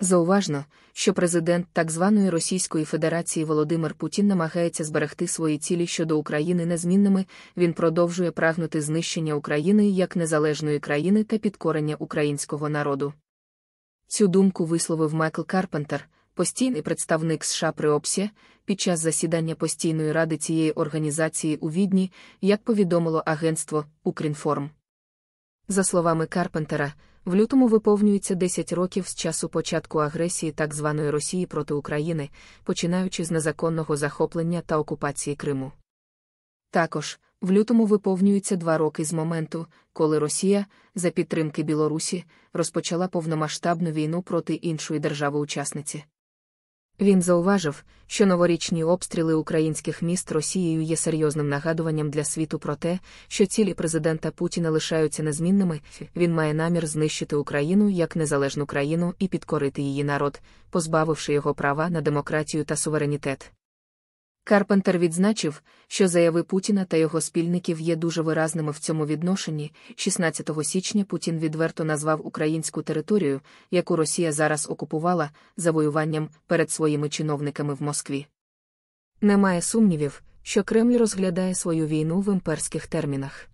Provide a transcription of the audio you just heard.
Зауважно, що президент так званої Російської Федерації Володимир Путін намагається зберегти свої цілі щодо України незмінними, він продовжує прагнути знищення України як незалежної країни та підкорення українського народу. Цю думку висловив Майкл Карпентер, постійний представник США при ОПСІ, під час засідання постійної ради цієї організації у Відні, як повідомило агентство Укрінформ. За словами Карпентера, в лютому виповнюється 10 років з часу початку агресії так званої Росії проти України, починаючи з незаконного захоплення та окупації Криму. Також в лютому виповнюється два роки з моменту, коли Росія, за підтримки Білорусі, розпочала повномасштабну війну проти іншої держави-учасниці. Він зауважив, що новорічні обстріли українських міст Росією є серйозним нагадуванням для світу про те, що цілі президента Путіна лишаються незмінними, він має намір знищити Україну як незалежну країну і підкорити її народ, позбавивши його права на демократію та суверенітет. Карпентер відзначив, що заяви Путіна та його спільників є дуже виразними в цьому відношенні. 16 січня Путін відверто назвав українську територію, яку Росія зараз окупувала, завоюванням перед своїми чиновниками в Москві. Немає сумнівів, що Кремль розглядає свою війну в імперських термінах.